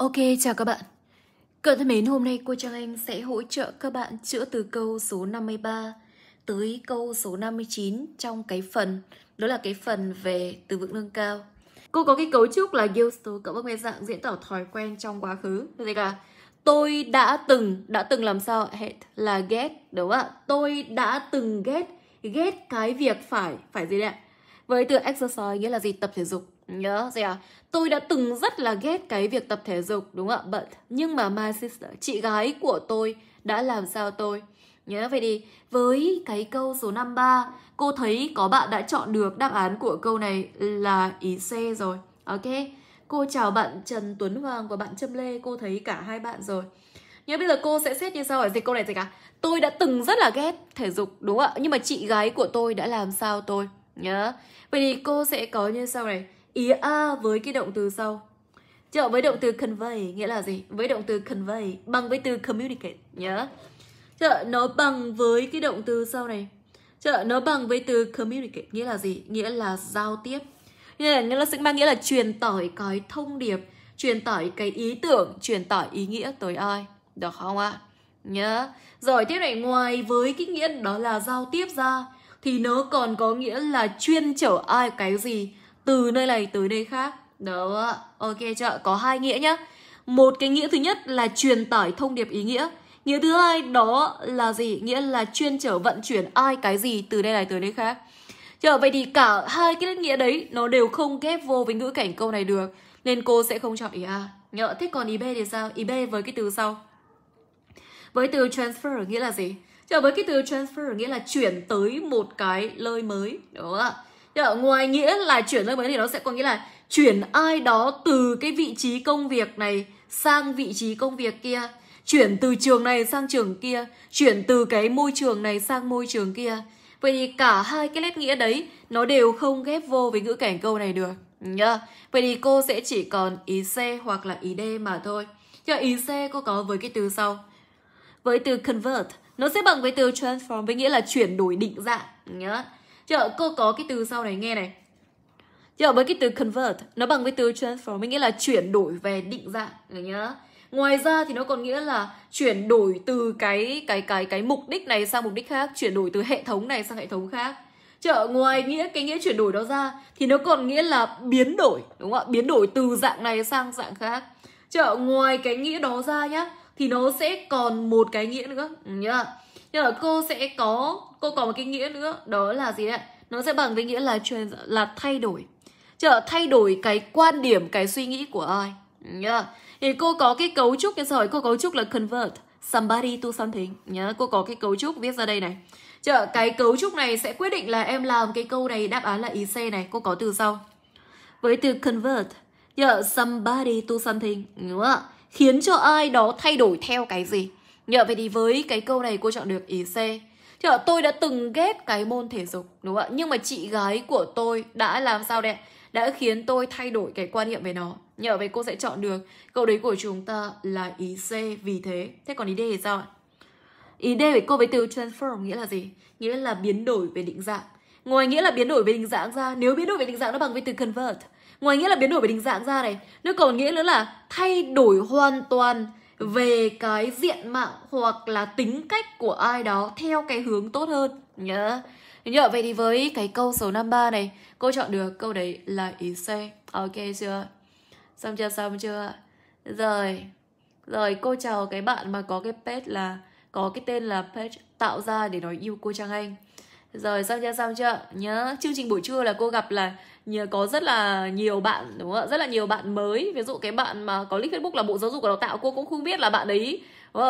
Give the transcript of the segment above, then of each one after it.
Ok, chào các bạn. Cậu thân mến, hôm nay cô Trang Anh sẽ hỗ trợ các bạn chữa từ câu số 53 tới câu số 59 trong cái phần, đó là cái phần về từ vựng nâng cao. Cô có cái cấu trúc là used to cộng với dạng diễn tả thói quen trong quá khứ. Thế cả tôi đã từng, đã từng làm sao? Hate là ghét, đúng không ạ? Tôi đã từng ghét, ghét cái việc phải, phải gì đấy ạ? Với từ exercise nghĩa là gì? Tập thể dục Nhớ gì à? Tôi đã từng rất là ghét cái việc tập thể dục đúng không ạ? bận nhưng mà my sister, chị gái của tôi đã làm sao tôi? Nhớ vậy đi. Với cái câu số 53, cô thấy có bạn đã chọn được đáp án của câu này là ý C rồi. Ok. Cô chào bạn Trần Tuấn Hoàng và bạn Trâm Lê, cô thấy cả hai bạn rồi. Nhớ bây giờ cô sẽ xét như sau ở dịch câu này gì cả. À? Tôi đã từng rất là ghét thể dục đúng không ạ? Nhưng mà chị gái của tôi đã làm sao tôi? Nhớ. Vậy thì cô sẽ có như sau này ý a với cái động từ sau Chợ với động từ convey nghĩa là gì? Với động từ convey bằng với từ communicate nhớ. Chợ nó bằng với cái động từ sau này. Chợ nó bằng với từ communicate nghĩa là gì? Nghĩa là giao tiếp. Nghĩa là, nghĩa là sẽ mang nghĩa là truyền tải cái thông điệp, truyền tải cái ý tưởng, truyền tải ý nghĩa tới ai. Được không ạ? Nhớ. Rồi tiếp này ngoài với cái nghĩa đó là giao tiếp ra thì nó còn có nghĩa là chuyên chở ai cái gì từ nơi này tới nơi khác đó ok chợ có hai nghĩa nhá một cái nghĩa thứ nhất là truyền tải thông điệp ý nghĩa nghĩa thứ hai đó là gì nghĩa là chuyên trở vận chuyển ai cái gì từ đây này tới nơi khác chợ vậy thì cả hai cái nghĩa đấy nó đều không ghép vô với ngữ cảnh câu này được nên cô sẽ không chọn ý A. nhỡ thích còn ý B thì sao? Ý B với cái từ sau. Với từ transfer nghĩa là gì? chợ với cái từ transfer nghĩa là chuyển tới một cái nơi mới. Đúng không ạ? nhưng ở ngoài nghĩa là chuyển sang mấy thì nó sẽ có nghĩa là chuyển ai đó từ cái vị trí công việc này sang vị trí công việc kia chuyển từ trường này sang trường kia chuyển từ cái môi trường này sang môi trường kia vậy thì cả hai cái nét nghĩa đấy nó đều không ghép vô với ngữ cảnh câu này được nhá vậy thì cô sẽ chỉ còn ý c hoặc là ý d mà thôi cho ý c cô có với cái từ sau với từ convert nó sẽ bằng với từ transform với nghĩa là chuyển đổi định dạng nhá chợ cô có cái từ sau này nghe này. chợ với cái từ convert, nó bằng với từ transform, nghĩa là chuyển đổi về định dạng, được nhớ. Ngoài ra thì nó còn nghĩa là chuyển đổi từ cái cái cái cái mục đích này sang mục đích khác, chuyển đổi từ hệ thống này sang hệ thống khác. Chợ ngoài nghĩa cái nghĩa chuyển đổi đó ra thì nó còn nghĩa là biến đổi, đúng không ạ? Biến đổi từ dạng này sang dạng khác. Chợ ngoài cái nghĩa đó ra nhá thì nó sẽ còn một cái nghĩa nữa, nhá. Nhưng mà cô sẽ có cô có một cái nghĩa nữa đó là gì đấy nó sẽ bằng với nghĩa là truyền là thay đổi chợ thay đổi cái quan điểm cái suy nghĩ của ai yeah. thì cô có cái cấu trúc cái rồi cô cấu trúc là convert somebody to something nhớ yeah. cô có cái cấu trúc viết ra đây này chợ cái cấu trúc này sẽ quyết định là em làm cái câu này đáp án là ý c này cô có từ sau với từ convert yeah, somebody to something đúng không khiến cho ai đó thay đổi theo cái gì nhờ vậy thì với cái câu này cô chọn được ý c thì họ tôi đã từng ghét cái môn thể dục đúng không ạ nhưng mà chị gái của tôi đã làm sao đẹp đã khiến tôi thay đổi cái quan niệm về nó nhờ vậy cô sẽ chọn được câu đấy của chúng ta là ý C vì thế thế còn ý D thì sao ạ ý D với cô với từ transform nghĩa là gì nghĩa là biến đổi về định dạng ngoài nghĩa là biến đổi về định dạng ra nếu biến đổi về định dạng nó bằng với từ convert ngoài nghĩa là biến đổi về định dạng ra này nó còn nghĩa nữa là thay đổi hoàn toàn về cái diện mạo hoặc là tính cách của ai đó theo cái hướng tốt hơn nhớ nhớ vậy thì với cái câu số 53 này cô chọn được câu đấy là ý C ok chưa xong chưa xong chưa rồi rồi cô chào cái bạn mà có cái page là có cái tên là page tạo ra để nói yêu cô Trang Anh rồi xong chưa xong chưa nhớ chương trình buổi trưa là cô gặp là nhờ có rất là nhiều bạn đúng không ạ rất là nhiều bạn mới ví dụ cái bạn mà có link facebook là bộ giáo dục và đào tạo cô cũng không biết là bạn ấy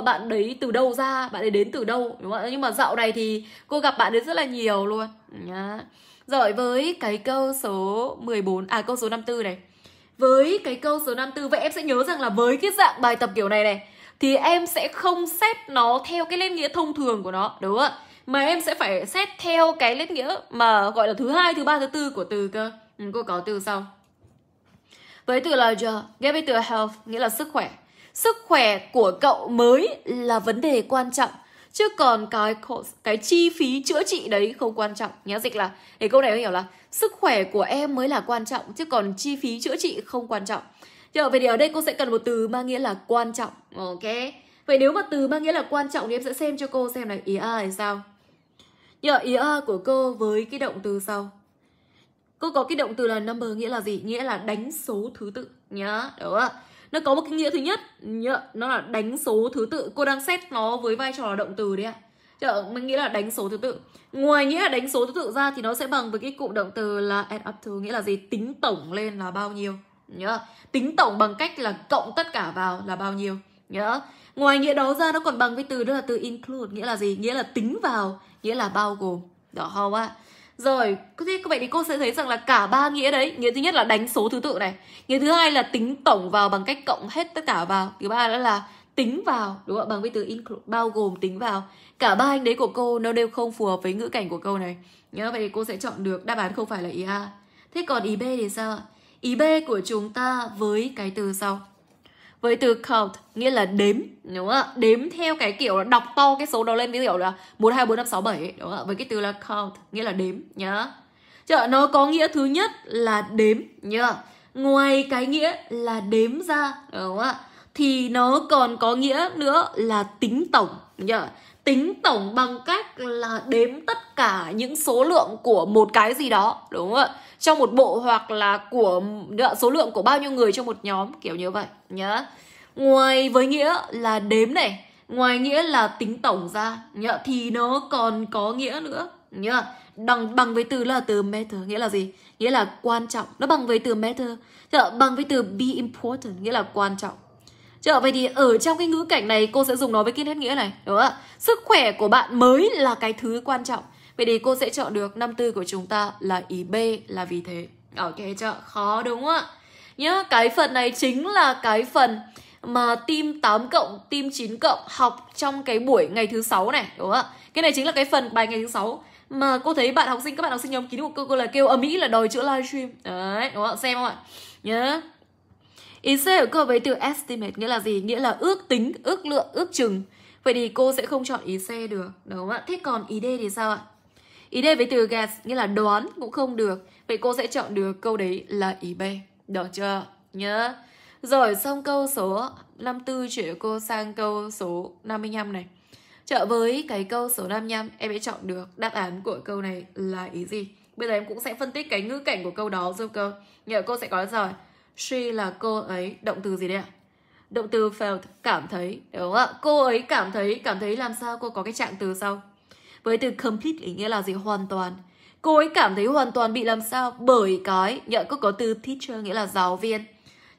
bạn đấy từ đâu ra bạn ấy đến từ đâu đúng không ạ nhưng mà dạo này thì cô gặp bạn ấy rất là nhiều luôn nhá rồi với cái câu số 14 à câu số 54 này với cái câu số 54 vậy em sẽ nhớ rằng là với cái dạng bài tập kiểu này này thì em sẽ không xét nó theo cái lên nghĩa thông thường của nó đúng không ạ mà em sẽ phải xét theo cái lết nghĩa mà gọi là thứ hai thứ ba thứ tư của từ cơ ừ, cô có từ sau với từ là giờ ghép với từ health nghĩa là sức khỏe sức khỏe của cậu mới là vấn đề quan trọng chứ còn cái cái chi phí chữa trị đấy không quan trọng nhé dịch là để câu này em hiểu là sức khỏe của em mới là quan trọng chứ còn chi phí chữa trị không quan trọng Giờ về điều ở đây cô sẽ cần một từ mang nghĩa là quan trọng Ok Vậy nếu mà từ mang nghĩa là quan trọng thì em sẽ xem cho cô xem này ý A là sao như ý a của cô với cái động từ sau. Cô có cái động từ là number nghĩa là gì? Nghĩa là đánh số thứ tự nhá. Đúng không Nó có một cái nghĩa thứ nhất, nhá, nó là đánh số thứ tự. Cô đang xét nó với vai trò là động từ đấy ạ. Chợ, mình nghĩ là đánh số thứ tự. Ngoài nghĩa là đánh số thứ tự ra thì nó sẽ bằng với cái cụm động từ là add up to nghĩa là gì? Tính tổng lên là bao nhiêu? Nhá. Tính tổng bằng cách là cộng tất cả vào là bao nhiêu? nhớ ngoài nghĩa đó ra nó còn bằng với từ đó là từ include nghĩa là gì nghĩa là tính vào nghĩa là bao gồm đó không ạ rồi thế vậy thì cô sẽ thấy rằng là cả ba nghĩa đấy nghĩa thứ nhất là đánh số thứ tự này nghĩa thứ hai là tính tổng vào bằng cách cộng hết tất cả vào thứ ba nữa là tính vào đúng không bằng với từ include bao gồm tính vào cả ba anh đấy của cô nó đều không phù hợp với ngữ cảnh của câu này nhớ vậy thì cô sẽ chọn được đáp án không phải là ý a thế còn ý b thì sao ý b của chúng ta với cái từ sau với từ count nghĩa là đếm đúng không ạ đếm theo cái kiểu là đọc to cái số đó lên ví dụ là một hai bốn năm sáu bảy đúng không ạ với cái từ là count nghĩa là đếm nhá chợ nó có nghĩa thứ nhất là đếm nhá ngoài cái nghĩa là đếm ra đúng không ạ thì nó còn có nghĩa nữa là tính tổng nhá tính tổng bằng cách là đếm tất cả những số lượng của một cái gì đó đúng không ạ trong một bộ hoặc là của số lượng của bao nhiêu người trong một nhóm kiểu như vậy nhá ngoài với nghĩa là đếm này ngoài nghĩa là tính tổng ra nhá thì nó còn có nghĩa nữa nhá bằng bằng với từ là từ matter nghĩa là gì nghĩa là quan trọng nó bằng với từ matter Chợ, bằng với từ be important nghĩa là quan trọng Chợ, vậy thì ở trong cái ngữ cảnh này cô sẽ dùng nó với cái nét nghĩa này đúng không ạ sức khỏe của bạn mới là cái thứ quan trọng Vậy thì cô sẽ chọn được năm tư của chúng ta là ý B là vì thế. Ok chưa? Khó đúng không ạ? Nhớ cái phần này chính là cái phần mà team 8 cộng, team 9 cộng học trong cái buổi ngày thứ sáu này, đúng không ạ? Cái này chính là cái phần bài ngày thứ sáu mà cô thấy bạn học sinh các bạn học sinh nhóm kín của cô, cô là kêu ở Mỹ là đòi chữa livestream. Đấy, đúng không ạ? Xem không ạ? Nhớ. Ý C của cô với từ estimate nghĩa là gì? Nghĩa là ước tính, ước lượng, ước chừng. Vậy thì cô sẽ không chọn ý C được, đúng không ạ? Thế còn ý D thì sao ạ? Ý D với từ guess nghĩa là đoán cũng không được. Vậy cô sẽ chọn được câu đấy là ý B. Được chưa? Nhớ. Rồi xong câu số 54 chuyển cô sang câu số 55 này. Trợ với cái câu số 55 em sẽ chọn được đáp án của câu này là ý gì? Bây giờ em cũng sẽ phân tích cái ngữ cảnh của câu đó giúp cơ. Nhờ cô sẽ có rồi. She là cô ấy. Động từ gì đây ạ? Động từ felt, cảm thấy. Đúng không ạ? Cô ấy cảm thấy, cảm thấy làm sao cô có cái trạng từ sau? Với từ completely nghĩa là gì? Hoàn toàn. Cô ấy cảm thấy hoàn toàn bị làm sao bởi cái nhận cô có từ teacher nghĩa là giáo viên.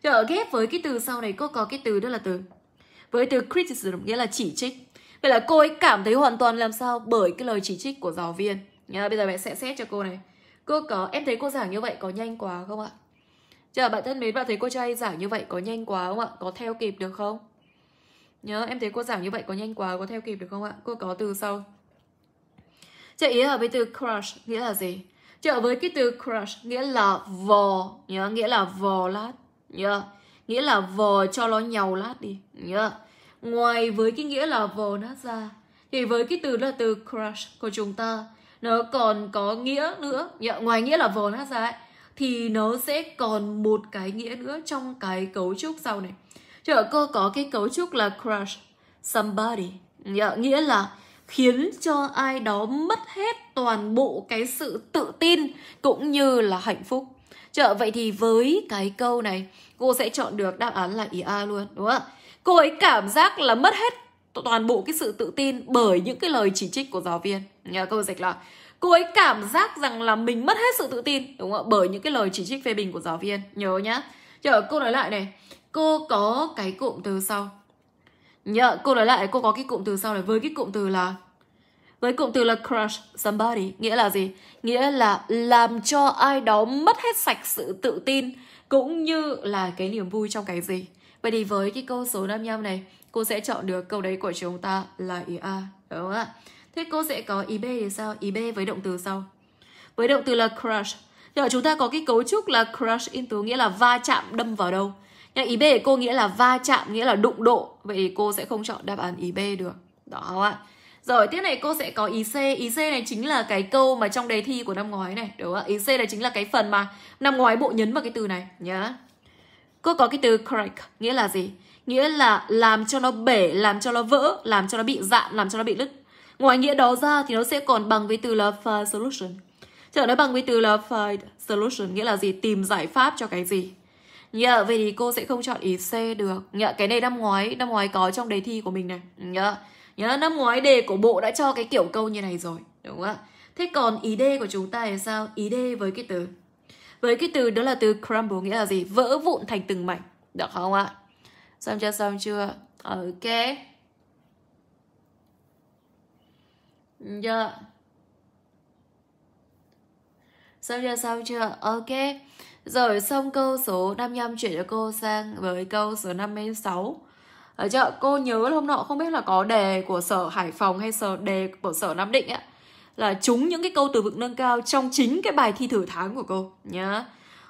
Rồi ghép với cái từ sau này cô có cái từ đó là từ với từ criticism nghĩa là chỉ trích. Vậy là cô ấy cảm thấy hoàn toàn làm sao bởi cái lời chỉ trích của giáo viên. Nhá, bây giờ mẹ sẽ xét cho cô này. Cô có em thấy cô giảng như vậy có nhanh quá không ạ? Chờ bạn thân mến, bạn thấy cô trai giảng như vậy có nhanh quá không ạ? Có theo kịp được không? Nhớ em thấy cô giảng như vậy có nhanh quá có theo kịp được không ạ? Cô có từ sau. Chứ ý ở với từ crush nghĩa là gì? chợ với cái từ crush nghĩa là vò nhớ nghĩa là vò lát nhớ nghĩa là vò cho nó nhàu lát đi nhớ ngoài với cái nghĩa là vò nát ra thì với cái từ là từ crush của chúng ta nó còn có nghĩa nữa nhớ ngoài nghĩa là vò nát ra ấy, thì nó sẽ còn một cái nghĩa nữa trong cái cấu trúc sau này chợ cô có cái cấu trúc là crush somebody nhớ nghĩa là khiến cho ai đó mất hết toàn bộ cái sự tự tin cũng như là hạnh phúc Chợ vậy thì với cái câu này cô sẽ chọn được đáp án là ý A luôn đúng không ạ? Cô ấy cảm giác là mất hết toàn bộ cái sự tự tin bởi những cái lời chỉ trích của giáo viên. Nhờ câu dịch là cô ấy cảm giác rằng là mình mất hết sự tự tin đúng không ạ? Bởi những cái lời chỉ trích phê bình của giáo viên. Nhớ nhá. Chờ cô nói lại này. Cô có cái cụm từ sau Nhớ, cô nói lại cô có cái cụm từ sau này với cái cụm từ là với cụm từ là crush somebody nghĩa là gì? Nghĩa là làm cho ai đó mất hết sạch sự tự tin cũng như là cái niềm vui trong cái gì. Vậy thì với cái câu số năm 55 này, cô sẽ chọn được câu đấy của chúng ta là ý A, đúng không ạ? Thế cô sẽ có ý B thì sao? Ý B với động từ sau. Với động từ là crush. Giờ chúng ta có cái cấu trúc là crush into nghĩa là va chạm đâm vào đâu nhưng ý B của cô nghĩa là va chạm nghĩa là đụng độ vậy thì cô sẽ không chọn đáp án ý B được đó không ạ rồi tiếp này cô sẽ có ý C ý C này chính là cái câu mà trong đề thi của năm ngoái này đúng không ạ ý C này chính là cái phần mà năm ngoái bộ nhấn vào cái từ này nhá cô có cái từ crack nghĩa là gì nghĩa là làm cho nó bể làm cho nó vỡ làm cho nó bị dạn làm cho nó bị nứt ngoài nghĩa đó ra thì nó sẽ còn bằng với từ là solution trở nó bằng với từ là find solution nghĩa là gì tìm giải pháp cho cái gì nhờ vậy thì cô sẽ không chọn ý C được nhớ cái này năm ngoái năm ngoái có trong đề thi của mình này nhớ nhớ năm ngoái đề của bộ đã cho cái kiểu câu như này rồi đúng không ạ thế còn ý D của chúng ta là sao ý D với cái từ với cái từ đó là từ crumble nghĩa là gì vỡ vụn thành từng mảnh được không ạ xong chưa xong chưa ok yeah. Xong chưa, xong chưa? Ok. Rồi xong câu số 55 chuyển cho cô sang với câu số 56. Ở chợ cô nhớ là hôm nọ không biết là có đề của sở Hải Phòng hay sở đề của sở Nam Định á là trúng những cái câu từ vựng nâng cao trong chính cái bài thi thử tháng của cô nhá.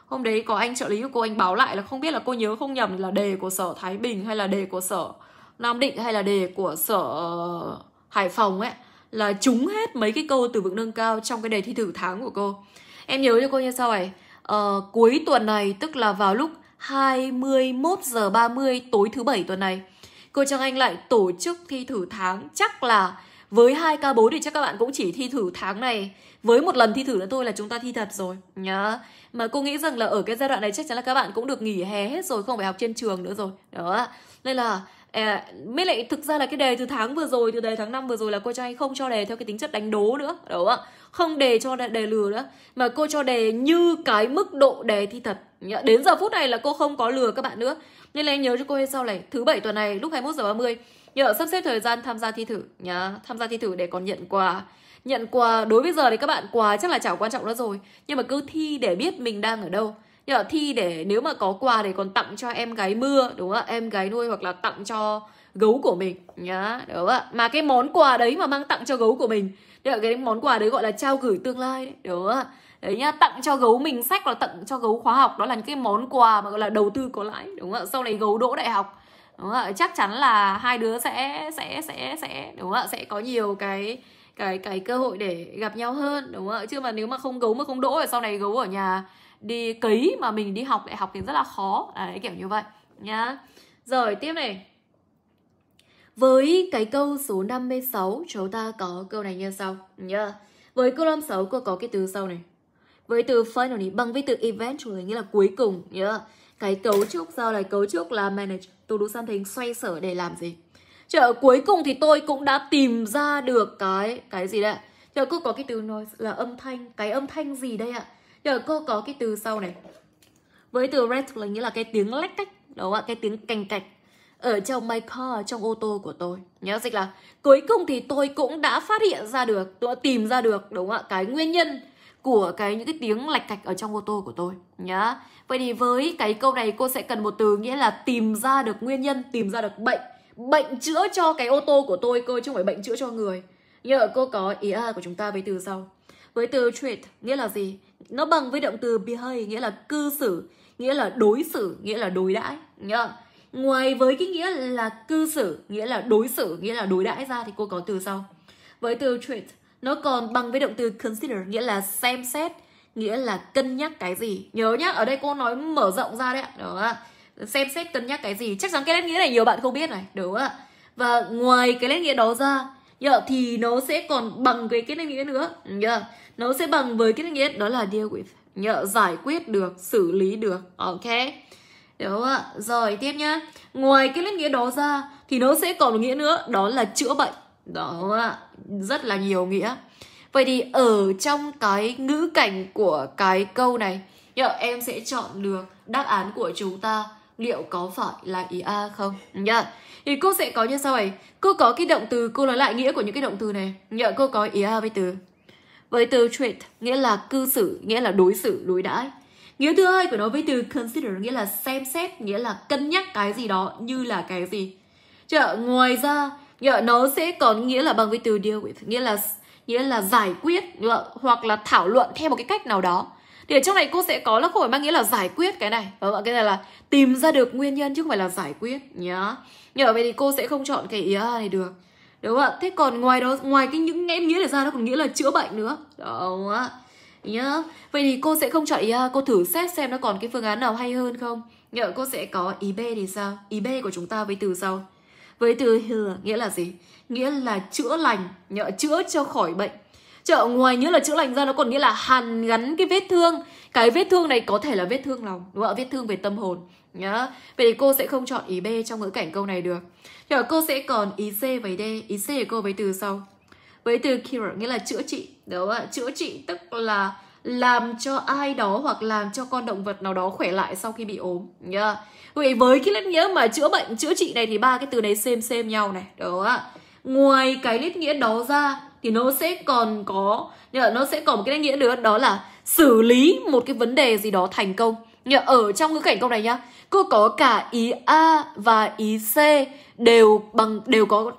Hôm đấy có anh trợ lý của cô anh báo lại là không biết là cô nhớ không nhầm là đề của sở Thái Bình hay là đề của sở Nam Định hay là đề của sở ờ, Hải Phòng ấy là trúng hết mấy cái câu từ vựng nâng cao trong cái đề thi thử tháng của cô. Em nhớ cho cô như sau này. Ờ, cuối tuần này tức là vào lúc 21 giờ 30 tối thứ bảy tuần này. Cô Trang Anh lại tổ chức thi thử tháng chắc là với hai k 4 thì chắc các bạn cũng chỉ thi thử tháng này với một lần thi thử nữa thôi là chúng ta thi thật rồi nhá mà cô nghĩ rằng là ở cái giai đoạn này chắc chắn là các bạn cũng được nghỉ hè hết rồi không phải học trên trường nữa rồi đó nên là à, mới lại thực ra là cái đề từ tháng vừa rồi từ đề tháng năm vừa rồi là cô cho hay không cho đề theo cái tính chất đánh đố nữa đúng không ạ không đề cho đề, đề lừa nữa mà cô cho đề như cái mức độ đề thi thật đến giờ phút này là cô không có lừa các bạn nữa nên là nhớ cho cô hay sau này thứ bảy tuần này lúc 21 giờ ba mươi nhớ sắp xếp thời gian tham gia thi thử nhá tham gia thi thử để còn nhận quà nhận quà đối với giờ thì các bạn quà chắc là chả quan trọng nữa rồi nhưng mà cứ thi để biết mình đang ở đâu nhưng mà thi để nếu mà có quà thì còn tặng cho em gái mưa đúng không ạ em gái nuôi hoặc là tặng cho gấu của mình nhá đúng không ạ mà cái món quà đấy mà mang tặng cho gấu của mình đấy là cái món quà đấy gọi là trao gửi tương lai đấy đúng không ạ đấy nhá tặng cho gấu mình sách và tặng cho gấu khóa học đó là những cái món quà mà gọi là đầu tư có lãi đúng không ạ sau này gấu đỗ đại học đúng không ạ chắc chắn là hai đứa sẽ sẽ sẽ sẽ đúng không ạ sẽ có nhiều cái cái cái cơ hội để gặp nhau hơn đúng không ạ chứ mà nếu mà không gấu mà không đỗ rồi sau này gấu ở nhà đi cấy mà mình đi học đại học thì rất là khó đấy kiểu như vậy nhá rồi tiếp này với cái câu số 56 chúng ta có câu này như sau nhá với câu 56 cô có cái từ sau này với từ finally bằng với từ eventually nghĩa là cuối cùng nhá cái cấu trúc sau này cấu trúc là manage to do something xoay sở để làm gì chợ cuối cùng thì tôi cũng đã tìm ra được cái cái gì đấy chợ cô có cái từ nói là âm thanh cái âm thanh gì đây ạ Giờ cô có cái từ sau này. Với từ rattle nghĩa là cái tiếng lách cách, đúng không ạ? Cái tiếng cành cạch. Ở trong my car, trong ô tô của tôi. Nhớ dịch là cuối cùng thì tôi cũng đã phát hiện ra được, tôi đã tìm ra được, đúng không ạ? Cái nguyên nhân của cái những cái tiếng lạch cạch ở trong ô tô của tôi nhá. Vậy thì với cái câu này cô sẽ cần một từ nghĩa là tìm ra được nguyên nhân, tìm ra được bệnh, bệnh chữa cho cái ô tô của tôi cơ chứ không phải bệnh chữa cho người. Như ở cô có ý A của chúng ta với từ sau với từ treat nghĩa là gì nó bằng với động từ behave nghĩa là cư xử nghĩa là đối xử nghĩa là đối đãi nhớ ngoài với cái nghĩa là cư xử nghĩa là đối xử nghĩa là đối đãi ra thì cô có từ sau với từ treat nó còn bằng với động từ consider nghĩa là xem xét nghĩa là cân nhắc cái gì nhớ nhá ở đây cô nói mở rộng ra đấy đó ạ xem xét cân nhắc cái gì chắc chắn cái lét nghĩa này nhiều bạn không biết này đúng không ạ và ngoài cái lét nghĩa đó ra yeah, dạ, thì nó sẽ còn bằng với cái định nghĩa nữa yeah. Dạ, nó sẽ bằng với cái định nghĩa đó là deal with yeah, dạ, giải quyết được xử lý được ok đúng không ạ rồi tiếp nhá ngoài cái định nghĩa đó ra thì nó sẽ còn một nghĩa nữa đó là chữa bệnh đó ạ rất là nhiều nghĩa vậy thì ở trong cái ngữ cảnh của cái câu này yeah, em sẽ chọn được đáp án của chúng ta liệu có phải là ý a không nhá thì cô sẽ có như sau này cô có cái động từ cô nói lại nghĩa của những cái động từ này nhớ cô có ý a với từ với từ treat nghĩa là cư xử nghĩa là đối xử đối đãi nghĩa thứ hai của nó với từ consider nghĩa là xem xét nghĩa là cân nhắc cái gì đó như là cái gì chợ ngoài ra nhờ nó sẽ còn nghĩa là bằng với từ deal with nghĩa là nghĩa là giải quyết hoặc là thảo luận theo một cái cách nào đó thì ở trong này cô sẽ có là không phải mang nghĩa là giải quyết cái này và vâng mọi cái này là tìm ra được nguyên nhân chứ không phải là giải quyết nhá nhưng vậy thì cô sẽ không chọn cái ý này được đúng không ạ thế còn ngoài đó ngoài cái những em nghĩa này ra nó còn nghĩa là chữa bệnh nữa đúng không ạ nhá vậy thì cô sẽ không chọn ý A à, cô thử xét xem nó còn cái phương án nào hay hơn không nhờ cô sẽ có ý B thì sao ý B của chúng ta với từ sau với từ hừa nghĩa là gì nghĩa là chữa lành nhờ chữa cho khỏi bệnh chợ ngoài nghĩa là chữa lành ra nó còn nghĩa là hàn gắn cái vết thương cái vết thương này có thể là vết thương lòng đúng không ạ vết thương về tâm hồn nhá vậy thì cô sẽ không chọn ý b trong ngữ cảnh câu này được thì cô sẽ còn ý c với d ý c của cô với từ sau với từ cure nghĩa là chữa trị đúng không ạ chữa trị tức là làm cho ai đó hoặc làm cho con động vật nào đó khỏe lại sau khi bị ốm nhá vậy với cái lết nghĩa mà chữa bệnh chữa trị này thì ba cái từ này xem xem nhau này đúng không ạ ngoài cái lết nghĩa đó ra thì nó sẽ còn có là nó sẽ còn một cái nghĩa nữa đó là xử lý một cái vấn đề gì đó thành công ở trong ngữ cảnh câu này nhá cô có cả ý a và ý c đều bằng đều có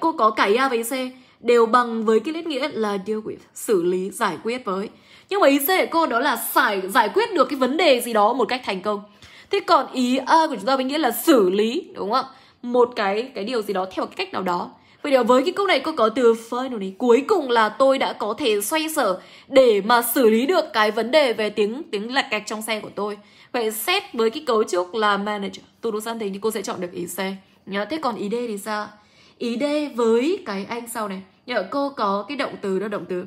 cô có cả ý a và ý c đều bằng với cái lết nghĩa là deal with xử lý giải quyết với nhưng mà ý c của cô đó là giải giải quyết được cái vấn đề gì đó một cách thành công thế còn ý a của chúng ta với nghĩa là xử lý đúng không ạ một cái cái điều gì đó theo cái cách nào đó Vậy điều với cái câu này cô có từ finally Cuối cùng là tôi đã có thể xoay sở Để mà xử lý được cái vấn đề về tiếng tiếng lạch cạch trong xe của tôi Vậy xét với cái cấu trúc là manager To do something thì cô sẽ chọn được ý xe Nhớ thế còn ý D thì sao? Ý D với cái anh sau này Nhớ cô có cái động từ đó động từ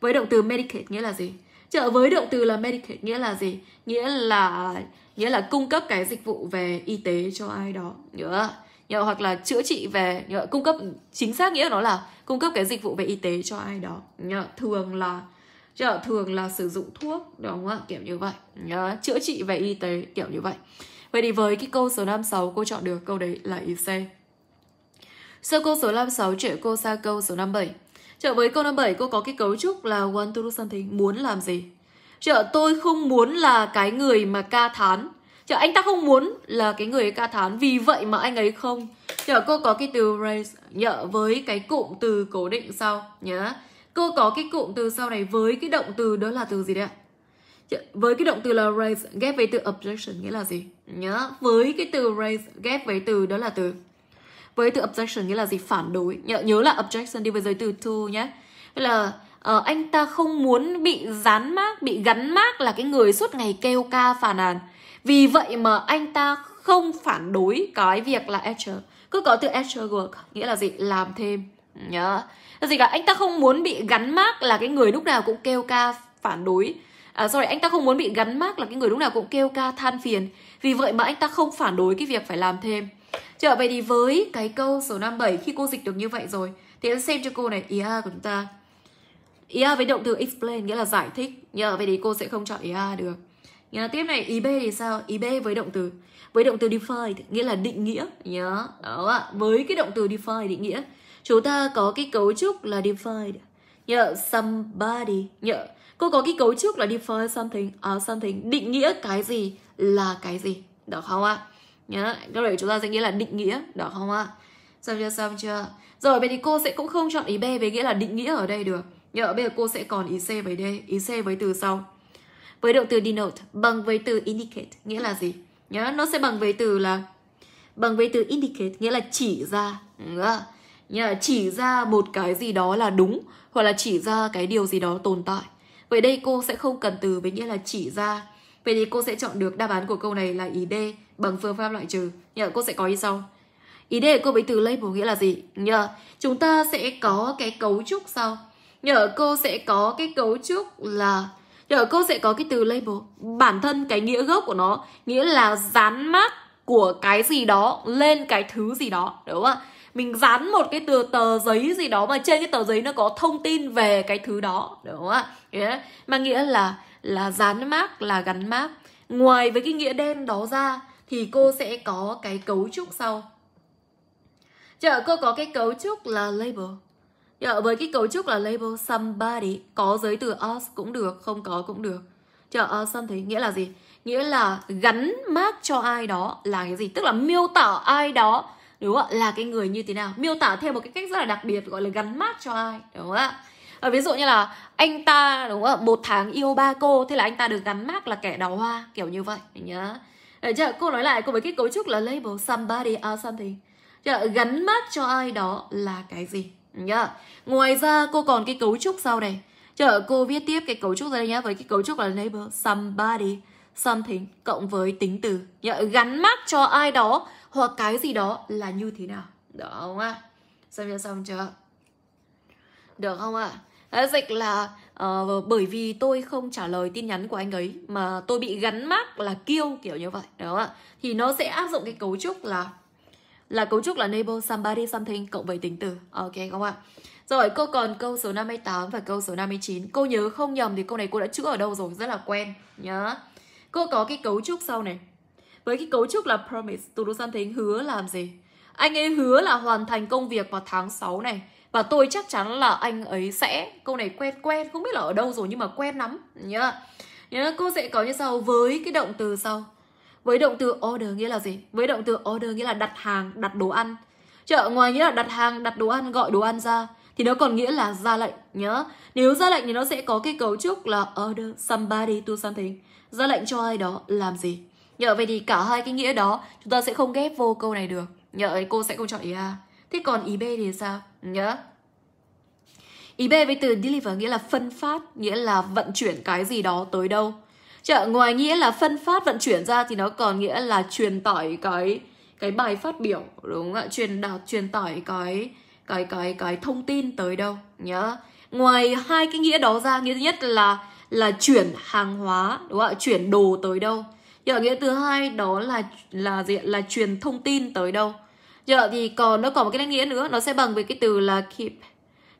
Với động từ medicate nghĩa là gì? Chợ với động từ là medicate nghĩa là gì? Nghĩa là nghĩa là cung cấp cái dịch vụ về y tế cho ai đó. Nhớ hoặc là chữa trị về cung cấp chính xác nghĩa nó là cung cấp cái dịch vụ về y tế cho ai đó thường là Chứ thường là sử dụng thuốc đúng không ạ? Kiểu như vậy. Nhớ, chữa trị về y tế kiểu như vậy. Vậy thì với cái câu số 56 cô chọn được câu đấy là ý C. Sau câu số 56 chuyển cô sang câu số 57. Trở với câu 57 cô có cái cấu trúc là want to do something, muốn làm gì? trở tôi không muốn là cái người mà ca thán Chờ anh ta không muốn là cái người ca thán vì vậy mà anh ấy không. Chờ cô có cái từ raise nhờ với cái cụm từ cố định sau nhá. Cô có cái cụm từ sau này với cái động từ đó là từ gì đấy ạ? Với cái động từ là raise ghép với từ objection nghĩa là gì? nhớ với cái từ raise ghép với từ đó là từ với từ objection nghĩa là gì phản đối nhớ, nhớ là objection đi với giới từ to nhé là uh, anh ta không muốn bị dán mác bị gắn mác là cái người suốt ngày kêu ca phản nàn vì vậy mà anh ta không phản đối cái việc là extra. Cứ có từ extra work nghĩa là gì? Làm thêm. Nhớ. Yeah. Gì cả anh ta không muốn bị gắn mác là cái người lúc nào cũng kêu ca phản đối. À, sorry, anh ta không muốn bị gắn mác là cái người lúc nào cũng kêu ca than phiền. Vì vậy mà anh ta không phản đối cái việc phải làm thêm. Trở về thì với cái câu số 57 khi cô dịch được như vậy rồi thì em xem cho cô này ý a của chúng ta. Ý a với động từ explain nghĩa là giải thích. Nhờ vậy thì cô sẽ không chọn ý a được nhớ tiếp này ib thì sao ib với động từ với động từ define nghĩa là định nghĩa nhớ đó ạ với cái động từ define định nghĩa chúng ta có cái cấu trúc là define nhớ somebody nhớ cô có cái cấu trúc là define something or à, something định nghĩa cái gì là cái gì đó không ạ nhớ các bạn chúng ta sẽ nghĩa là định nghĩa đó không ạ à? xong chưa xong chưa rồi vậy thì cô sẽ cũng không chọn ý b về nghĩa là định nghĩa ở đây được nhớ bây giờ cô sẽ còn ý c với d ý c với từ sau với động từ denote bằng với từ indicate nghĩa là gì nhớ nó sẽ bằng với từ là bằng với từ indicate nghĩa là chỉ ra nghĩa là chỉ ra một cái gì đó là đúng hoặc là chỉ ra cái điều gì đó tồn tại vậy đây cô sẽ không cần từ với nghĩa là chỉ ra vậy thì cô sẽ chọn được đáp án của câu này là ý D bằng phương pháp loại trừ nhờ cô sẽ có như sau ý D của cô với từ label nghĩa là gì nhờ chúng ta sẽ có cái cấu trúc sau nhờ cô sẽ có cái cấu trúc là thì ở câu sẽ có cái từ label bản thân cái nghĩa gốc của nó nghĩa là dán mác của cái gì đó lên cái thứ gì đó đúng không ạ mình dán một cái tờ, tờ giấy gì đó mà trên cái tờ giấy nó có thông tin về cái thứ đó đúng không ạ yeah. mà nghĩa là là dán mác là gắn mác ngoài với cái nghĩa đen đó ra thì cô sẽ có cái cấu trúc sau chợ cô có cái cấu trúc là label Chợ dạ, với cái cấu trúc là label somebody có giới từ us cũng được, không có cũng được. chờ dạ, us uh, something nghĩa là gì? Nghĩa là gắn mác cho ai đó là cái gì? Tức là miêu tả ai đó đúng không ạ? Là cái người như thế nào? Miêu tả theo một cái cách rất là đặc biệt gọi là gắn mác cho ai, đúng không ạ? Ờ, ví dụ như là anh ta đúng không ạ? Một tháng yêu ba cô, thế là anh ta được gắn mác là kẻ đào hoa, kiểu như vậy nhá. chờ dạ, Cô nói lại cùng với cái cấu trúc là label somebody or uh, something. chờ Gắn mác cho ai đó là cái gì? nhá. Ngoài ra cô còn cái cấu trúc sau này. Chờ cô viết tiếp cái cấu trúc ra đây nhá với cái cấu trúc là neighbor somebody something cộng với tính từ nhá. gắn mắc cho ai đó hoặc cái gì đó là như thế nào. Được không ạ? À? Xem chưa xong chưa? Được không ạ? À? Dịch là uh, bởi vì tôi không trả lời tin nhắn của anh ấy mà tôi bị gắn mắc là kêu kiểu như vậy, đúng không ạ? Thì nó sẽ áp dụng cái cấu trúc là là cấu trúc là enable somebody something cộng với tính từ. Ok không ạ? Rồi cô còn câu số 58 và câu số 59. Cô nhớ không nhầm thì câu này cô đã chữa ở đâu rồi, rất là quen nhớ Cô có cái cấu trúc sau này. Với cái cấu trúc là promise, to do something hứa làm gì? Anh ấy hứa là hoàn thành công việc vào tháng 6 này và tôi chắc chắn là anh ấy sẽ câu này quen quen không biết là ở đâu rồi nhưng mà quen lắm nhớ nhớ cô sẽ có như sau với cái động từ sau với động từ order nghĩa là gì với động từ order nghĩa là đặt hàng đặt đồ ăn chợ ngoài nghĩa là đặt hàng đặt đồ ăn gọi đồ ăn ra thì nó còn nghĩa là ra lệnh nhớ nếu ra lệnh thì nó sẽ có cái cấu trúc là order somebody to something ra lệnh cho ai đó làm gì nhờ vậy thì cả hai cái nghĩa đó chúng ta sẽ không ghép vô câu này được nhờ cô sẽ không chọn ý a thế còn ý b thì sao nhớ ý b với từ deliver nghĩa là phân phát nghĩa là vận chuyển cái gì đó tới đâu chợ ngoài nghĩa là phân phát vận chuyển ra thì nó còn nghĩa là truyền tải cái cái bài phát biểu đúng không ạ truyền đạt truyền tải cái cái cái cái thông tin tới đâu nhớ ngoài hai cái nghĩa đó ra nghĩa thứ nhất là là chuyển hàng hóa đúng không ạ chuyển đồ tới đâu chợ nghĩa thứ hai đó là là diện là truyền thông tin tới đâu chợ thì còn nó còn một cái nghĩa nữa nó sẽ bằng với cái từ là keep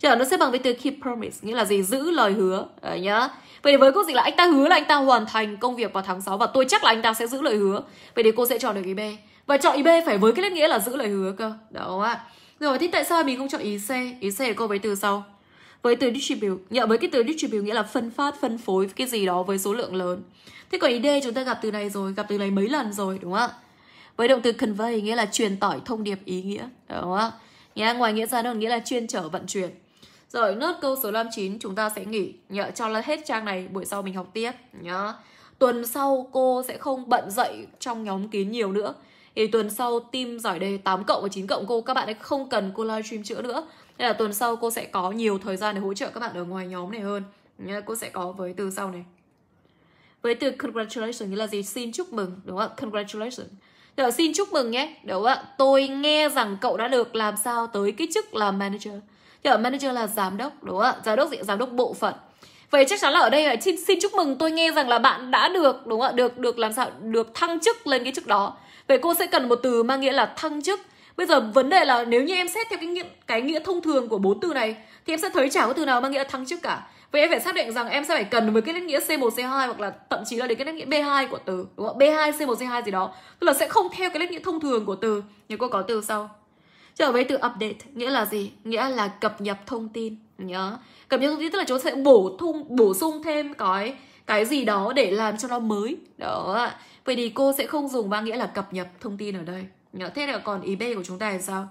chợ nó sẽ bằng với từ keep promise nghĩa là gì giữ lời hứa ờ, nhớ Vậy thì với cô dịch là anh ta hứa là anh ta hoàn thành công việc vào tháng 6 và tôi chắc là anh ta sẽ giữ lời hứa. Vậy thì cô sẽ chọn được ý B. Và chọn ý B phải với cái lết nghĩa là giữ lời hứa cơ. đúng không ạ? Rồi thì tại sao mình không chọn ý C? Ý C thì cô với từ sau. Với từ distribute, nhận với cái từ distribute nghĩa là phân phát, phân phối cái gì đó với số lượng lớn. Thế còn ý D chúng ta gặp từ này rồi, gặp từ này mấy lần rồi đúng không ạ? Với động từ convey nghĩa là truyền tải thông điệp ý nghĩa, đúng không ạ? Nghĩa ngoài nghĩa ra nó nghĩa là chuyên trở vận chuyển. Rồi nốt câu số 59 chúng ta sẽ nghỉ nhớ cho là hết trang này buổi sau mình học tiếp nhá. Tuần sau cô sẽ không bận dậy trong nhóm kín nhiều nữa. Thì tuần sau team giỏi đề 8 cộng và 9 cộng cô các bạn ấy không cần cô livestream chữa nữa. Nên là tuần sau cô sẽ có nhiều thời gian để hỗ trợ các bạn ở ngoài nhóm này hơn. Nhá, cô sẽ có với từ sau này. Với từ congratulations nghĩa là gì? Xin chúc mừng, đúng không ạ? Congratulations. Rồi xin chúc mừng nhé, đúng không ạ? Tôi nghe rằng cậu đã được làm sao tới cái chức là manager thì ở manager là giám đốc đúng không ạ giám đốc gì giám đốc bộ phận vậy chắc chắn là ở đây là xin, xin chúc mừng tôi nghe rằng là bạn đã được đúng không ạ được được làm sao được thăng chức lên cái chức đó vậy cô sẽ cần một từ mang nghĩa là thăng chức bây giờ vấn đề là nếu như em xét theo cái nghĩa cái nghĩa thông thường của bốn từ này thì em sẽ thấy chả có từ nào mang nghĩa là thăng chức cả vậy em phải xác định rằng em sẽ phải cần với cái nghĩa C1, C2 hoặc là thậm chí là đến cái nghĩa B2 của từ đúng không? B2, C1, C2 gì đó tức là sẽ không theo cái nghĩa thông thường của từ nhưng cô có từ sau trở về từ update nghĩa là gì nghĩa là cập nhật thông tin nhớ cập nhật thông tin tức là chúng sẽ bổ thung bổ sung thêm cái cái gì đó để làm cho nó mới đó vậy thì cô sẽ không dùng mang nghĩa là cập nhật thông tin ở đây nhớ thế là còn ý b của chúng ta là sao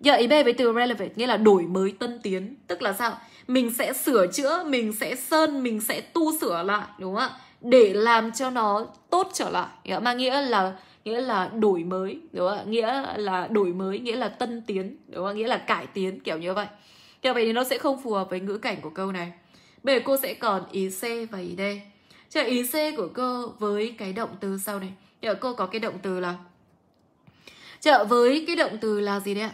giờ ý b với từ relevant nghĩa là đổi mới tân tiến tức là sao mình sẽ sửa chữa mình sẽ sơn mình sẽ tu sửa lại đúng không ạ để làm cho nó tốt trở lại nghĩa mang nghĩa là nghĩa là đổi mới đúng không? nghĩa là đổi mới nghĩa là tân tiến đúng không? nghĩa là cải tiến kiểu như vậy kiểu vậy thì nó sẽ không phù hợp với ngữ cảnh của câu này bây giờ cô sẽ còn ý c và ý d Chứ ý C của cô với cái động từ sau này Giờ cô có cái động từ là trợ với cái động từ là gì đấy ạ?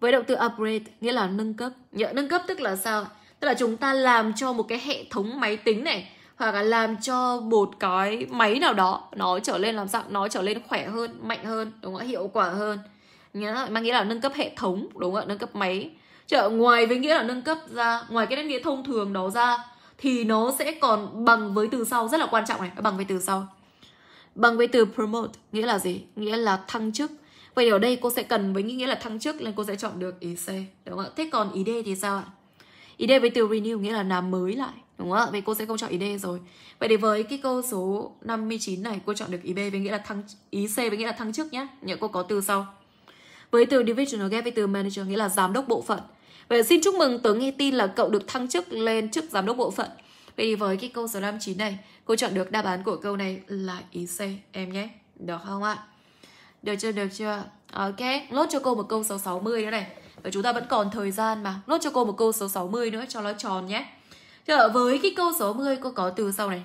Với động từ upgrade nghĩa là nâng cấp Nhờ, Nâng cấp tức là sao? Tức là chúng ta làm cho một cái hệ thống máy tính này hoặc là làm cho một cái máy nào đó nó trở lên làm sao nó trở lên khỏe hơn mạnh hơn đúng không hiệu quả hơn nhá mang nghĩa là nâng cấp hệ thống đúng không ạ nâng cấp máy chợ ngoài với nghĩa là nâng cấp ra ngoài cái nghĩa thông thường đó ra thì nó sẽ còn bằng với từ sau rất là quan trọng này bằng với từ sau bằng với từ promote nghĩa là gì nghĩa là thăng chức vậy ở đây cô sẽ cần với nghĩa là thăng chức nên cô sẽ chọn được ý C đúng không ạ thế còn ý D thì sao ạ ý D với từ renew nghĩa là làm mới lại Đúng không ạ? Vậy cô sẽ không chọn ý D rồi. Vậy thì với cái câu số 59 này cô chọn được ý B với nghĩa là thăng ý C với nghĩa là thăng chức nhé. Nhớ cô có từ sau. Với từ divisional gap với từ manager nghĩa là giám đốc bộ phận. Vậy xin chúc mừng tớ nghe tin là cậu được thăng chức lên chức giám đốc bộ phận. Vậy thì với cái câu số 59 này, cô chọn được đáp án của câu này là ý C em nhé. Được không ạ? Được chưa? Được chưa? Ok, lốt cho cô một câu số 60 nữa này. Và chúng ta vẫn còn thời gian mà. Lốt cho cô một câu số 60 nữa cho nó tròn nhé. Rồi với cái câu số 10 cô có từ sau này.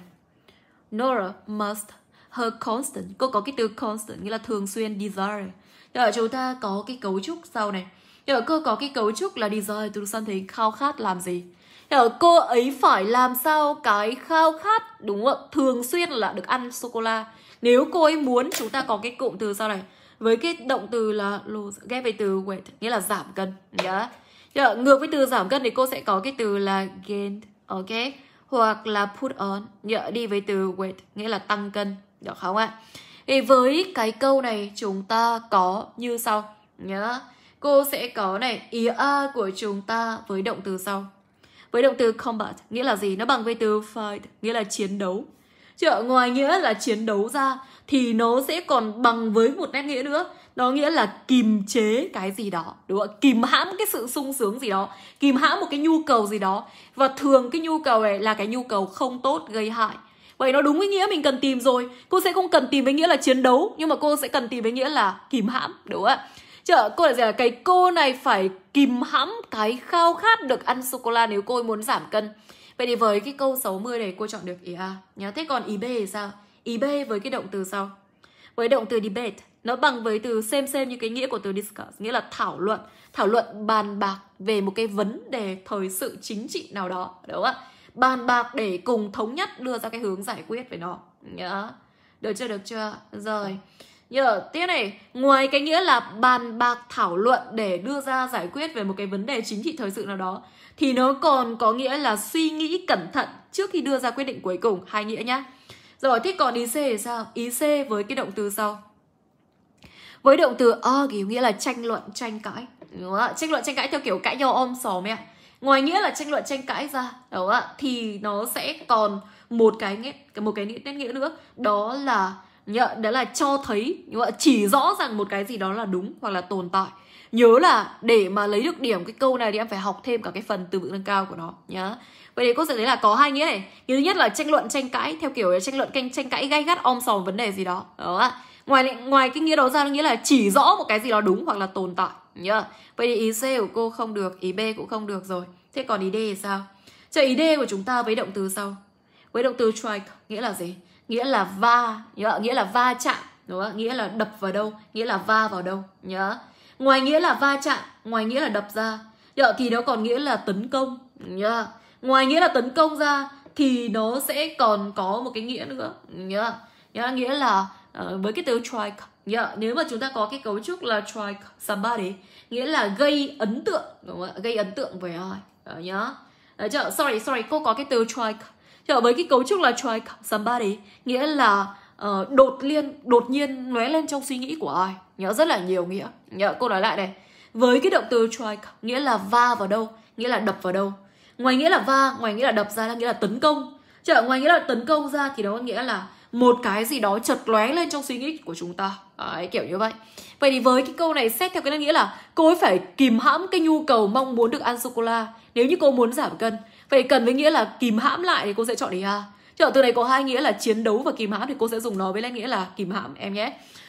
Nora must her constant. Cô có cái từ constant nghĩa là thường xuyên desire. Rồi chúng ta có cái cấu trúc sau này. Rồi cô có cái cấu trúc là desire to do thấy khao khát làm gì. Rồi cô ấy phải làm sao cái khao khát đúng không? Thường xuyên là được ăn sô cô la. Nếu cô ấy muốn chúng ta có cái cụm từ sau này với cái động từ là ghép với từ weight nghĩa là giảm cân nhá yeah, ngược với từ giảm cân thì cô sẽ có cái từ là gain ok hoặc là put on nhỡ đi với từ weight nghĩa là tăng cân được không ạ thì với cái câu này chúng ta có như sau nhớ cô sẽ có này ý a của chúng ta với động từ sau với động từ combat nghĩa là gì nó bằng với từ fight nghĩa là chiến đấu chứ ngoài nghĩa là chiến đấu ra thì nó sẽ còn bằng với một nét nghĩa nữa nó nghĩa là kìm chế cái gì đó đúng không kìm hãm cái sự sung sướng gì đó kìm hãm một cái nhu cầu gì đó và thường cái nhu cầu này là cái nhu cầu không tốt gây hại vậy nó đúng ý nghĩa mình cần tìm rồi cô sẽ không cần tìm với nghĩa là chiến đấu nhưng mà cô sẽ cần tìm với nghĩa là kìm hãm đúng không ạ chợ cô là gì là cái cô này phải kìm hãm cái khao khát được ăn sô cô la nếu cô muốn giảm cân vậy thì với cái câu 60 này cô chọn được ý a nhớ thế còn ý b thì sao ý b với cái động từ sau với động từ debate nó bằng với từ xem xem như cái nghĩa của từ discuss nghĩa là thảo luận thảo luận bàn bạc về một cái vấn đề thời sự chính trị nào đó đúng không ạ bàn bạc để cùng thống nhất đưa ra cái hướng giải quyết về nó nhớ được chưa được chưa rồi nhớ tiếp này ngoài cái nghĩa là bàn bạc thảo luận để đưa ra giải quyết về một cái vấn đề chính trị thời sự nào đó thì nó còn có nghĩa là suy nghĩ cẩn thận trước khi đưa ra quyết định cuối cùng hai nghĩa nhá rồi thế còn ý c thì sao ý c với cái động từ sau với động từ argue nghĩa là tranh luận tranh cãi đúng không ạ tranh luận tranh cãi theo kiểu cãi nhau om sòm ạ ngoài nghĩa là tranh luận tranh cãi ra đúng không ạ thì nó sẽ còn một cái nghĩa một cái nghĩa nghĩa nữa đó là nhận đó là cho thấy đúng không ạ chỉ rõ rằng một cái gì đó là đúng hoặc là tồn tại nhớ là để mà lấy được điểm cái câu này thì em phải học thêm cả cái phần từ vựng nâng cao của nó nhá vậy thì cô sẽ thấy là có hai nghĩa này nghĩa thứ nhất là tranh luận tranh cãi theo kiểu là tranh luận canh tranh cãi gay gắt om sòm vấn đề gì đó đúng không ạ ngoài ngoài cái nghĩa đó ra nó nghĩa là chỉ rõ một cái gì đó đúng hoặc là tồn tại nhá vậy thì ý c của cô không được ý b cũng không được rồi thế còn ý d thì sao cho ý d của chúng ta với động từ sau với động từ strike nghĩa là gì nghĩa là va nhớ nghĩa là va chạm đúng không nghĩa là đập vào đâu nghĩa là va vào đâu nhớ ngoài nghĩa là va chạm ngoài nghĩa là đập ra nhớ thì nó còn nghĩa là tấn công nhớ ngoài nghĩa là tấn công ra thì nó sẽ còn có một cái nghĩa nữa nhớ nhớ nghĩa là uh, với cái từ try yeah, nếu mà chúng ta có cái cấu trúc là try somebody nghĩa là gây ấn tượng đúng không ạ gây ấn tượng với ai đó ờ, nhá ờ, chưa? sorry sorry cô có cái từ try chưa? với cái cấu trúc là try somebody nghĩa là uh, đột liên đột nhiên lóe lên trong suy nghĩ của ai nhớ rất là nhiều nghĩa nhớ cô nói lại này với cái động từ try nghĩa là va vào đâu nghĩa là đập vào đâu ngoài nghĩa là va ngoài nghĩa là đập ra là nghĩa là tấn công chợ ngoài nghĩa là tấn công ra thì đó nghĩa là một cái gì đó chật lóe lên trong suy nghĩ của chúng ta Đấy, kiểu như vậy vậy thì với cái câu này xét theo cái nghĩa là cô ấy phải kìm hãm cái nhu cầu mong muốn được ăn sô cô la nếu như cô muốn giảm cân vậy cần với nghĩa là kìm hãm lại thì cô sẽ chọn đề a Chứ ở từ này có hai nghĩa là chiến đấu và kìm hãm thì cô sẽ dùng nó với lại nghĩa là kìm hãm em nhé